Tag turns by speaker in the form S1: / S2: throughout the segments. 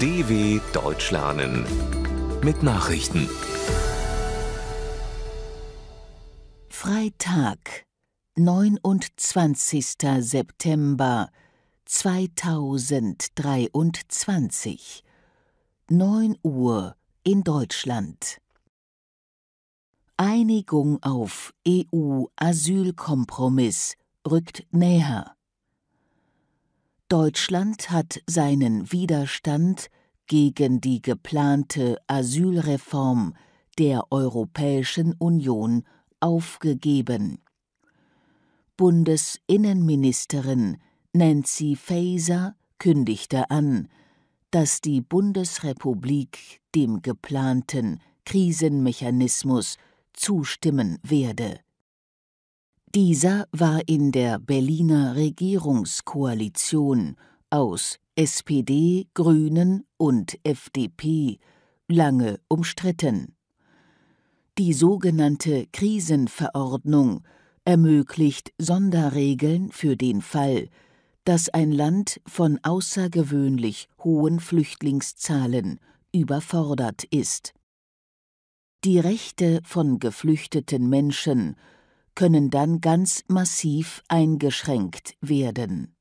S1: DW Deutsch lernen mit Nachrichten. Freitag, 29. September 2023. 9 Uhr in Deutschland. Einigung auf EU-Asylkompromiss rückt näher. Deutschland hat seinen Widerstand gegen die geplante Asylreform der Europäischen Union aufgegeben. Bundesinnenministerin Nancy Faeser kündigte an, dass die Bundesrepublik dem geplanten Krisenmechanismus zustimmen werde dieser war in der Berliner Regierungskoalition aus SPD, Grünen und FDP lange umstritten. Die sogenannte Krisenverordnung ermöglicht Sonderregeln für den Fall, dass ein Land von außergewöhnlich hohen Flüchtlingszahlen überfordert ist. Die Rechte von geflüchteten Menschen können dann ganz massiv eingeschränkt werden.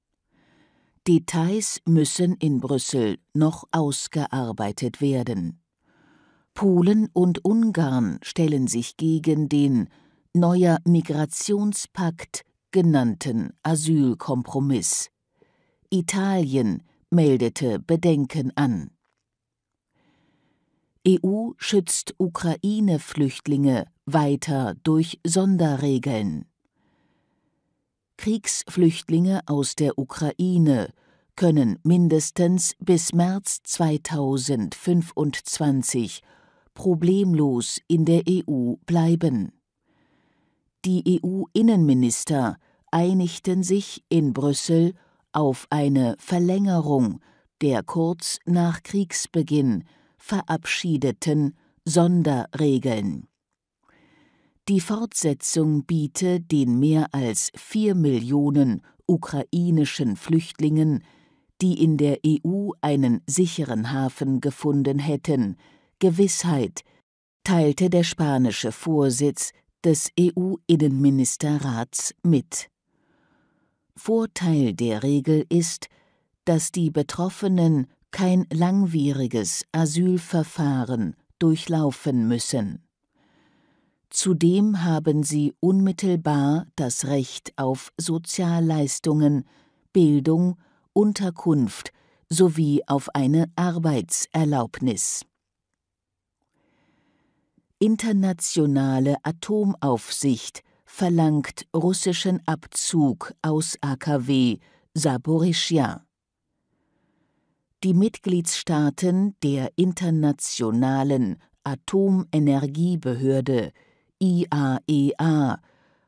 S1: Details müssen in Brüssel noch ausgearbeitet werden. Polen und Ungarn stellen sich gegen den neuer Migrationspakt genannten Asylkompromiss. Italien meldete Bedenken an. EU schützt Ukraine-Flüchtlinge weiter durch Sonderregeln. Kriegsflüchtlinge aus der Ukraine können mindestens bis März 2025 problemlos in der EU bleiben. Die EU-Innenminister einigten sich in Brüssel auf eine Verlängerung der kurz nach Kriegsbeginn verabschiedeten Sonderregeln die Fortsetzung biete den mehr als vier Millionen ukrainischen Flüchtlingen, die in der EU einen sicheren Hafen gefunden hätten, Gewissheit, teilte der spanische Vorsitz des EU-Innenministerrats mit. Vorteil der Regel ist, dass die Betroffenen kein langwieriges Asylverfahren durchlaufen müssen Zudem haben sie unmittelbar das Recht auf Sozialleistungen, Bildung, Unterkunft sowie auf eine Arbeitserlaubnis. Internationale Atomaufsicht verlangt russischen Abzug aus AKW Saborischia. Die Mitgliedstaaten der Internationalen Atomenergiebehörde IAEA e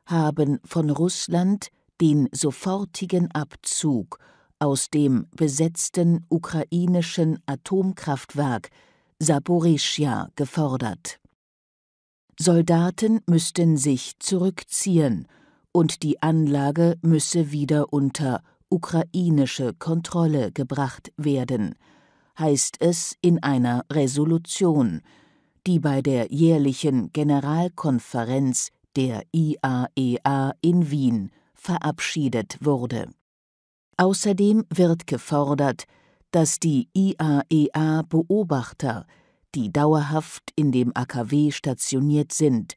S1: haben von Russland den sofortigen Abzug aus dem besetzten ukrainischen Atomkraftwerk Saporischja gefordert. Soldaten müssten sich zurückziehen und die Anlage müsse wieder unter ukrainische Kontrolle gebracht werden, heißt es in einer Resolution, die bei der jährlichen Generalkonferenz der IAEA e in Wien verabschiedet wurde. Außerdem wird gefordert, dass die IAEA e Beobachter, die dauerhaft in dem AKW stationiert sind,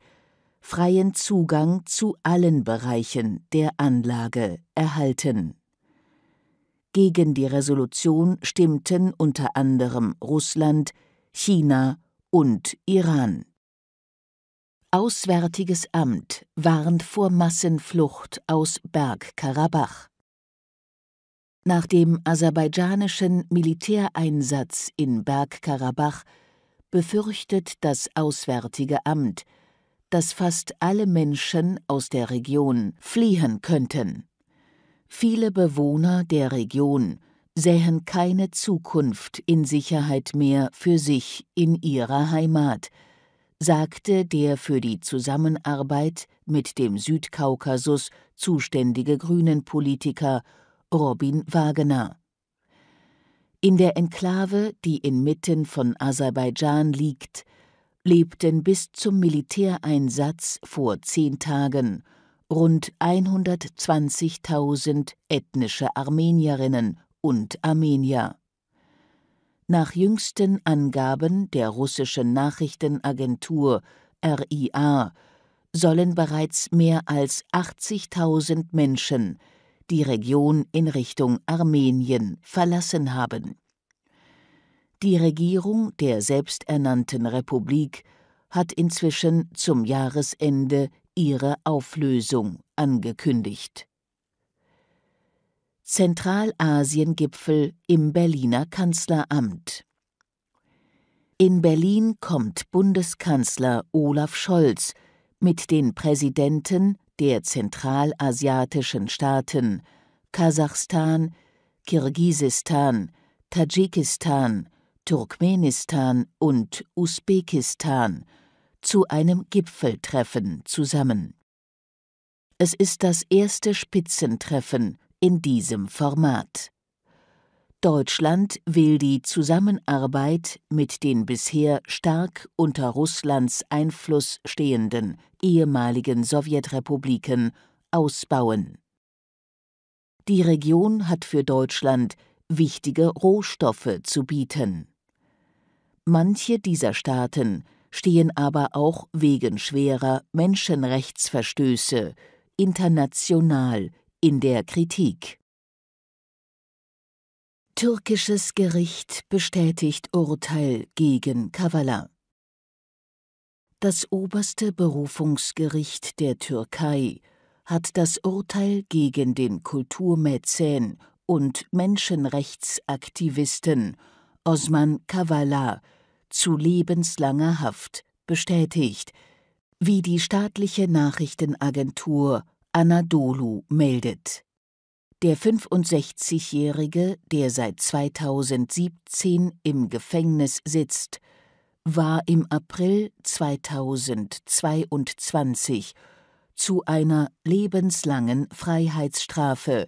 S1: freien Zugang zu allen Bereichen der Anlage erhalten. Gegen die Resolution stimmten unter anderem Russland, China und Iran. Auswärtiges Amt warnt vor Massenflucht aus Bergkarabach. Nach dem aserbaidschanischen Militäreinsatz in Bergkarabach befürchtet das Auswärtige Amt, dass fast alle Menschen aus der Region fliehen könnten. Viele Bewohner der Region sähen keine Zukunft in Sicherheit mehr für sich in ihrer Heimat, sagte der für die Zusammenarbeit mit dem Südkaukasus zuständige Grünen-Politiker Robin Wagener. In der Enklave, die inmitten von Aserbaidschan liegt, lebten bis zum Militäreinsatz vor zehn Tagen rund 120.000 ethnische Armenierinnen und Armenier. Nach jüngsten Angaben der russischen Nachrichtenagentur RIA sollen bereits mehr als 80.000 Menschen die Region in Richtung Armenien verlassen haben. Die Regierung der selbsternannten Republik hat inzwischen zum Jahresende ihre Auflösung angekündigt Zentralasien-Gipfel im Berliner Kanzleramt. In Berlin kommt Bundeskanzler Olaf Scholz mit den Präsidenten der zentralasiatischen Staaten Kasachstan, Kirgisistan, Tadschikistan, Turkmenistan und Usbekistan zu einem Gipfeltreffen zusammen. Es ist das erste Spitzentreffen in diesem Format. Deutschland will die Zusammenarbeit mit den bisher stark unter Russlands Einfluss stehenden ehemaligen Sowjetrepubliken ausbauen. Die Region hat für Deutschland wichtige Rohstoffe zu bieten. Manche dieser Staaten stehen aber auch wegen schwerer Menschenrechtsverstöße international in der Kritik. Türkisches Gericht bestätigt Urteil gegen Kavala. Das oberste Berufungsgericht der Türkei hat das Urteil gegen den Kulturmäzen und Menschenrechtsaktivisten Osman Kavala zu lebenslanger Haft bestätigt, wie die staatliche Nachrichtenagentur Anadolu meldet. Der 65-Jährige, der seit 2017 im Gefängnis sitzt, war im April 2022 zu einer lebenslangen Freiheitsstrafe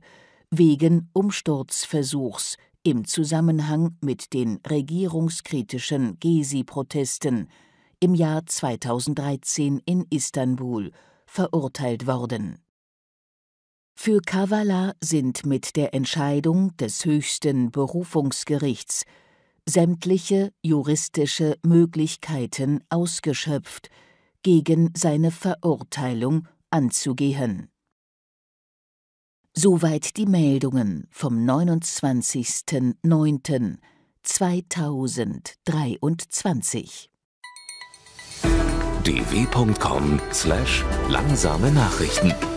S1: wegen Umsturzversuchs im Zusammenhang mit den regierungskritischen Gezi-Protesten im Jahr 2013 in Istanbul verurteilt worden für Kavala sind mit der Entscheidung des höchsten Berufungsgerichts sämtliche juristische Möglichkeiten ausgeschöpft, gegen seine Verurteilung anzugehen. Soweit die Meldungen vom 29.09.2023. dw.com/langsame Nachrichten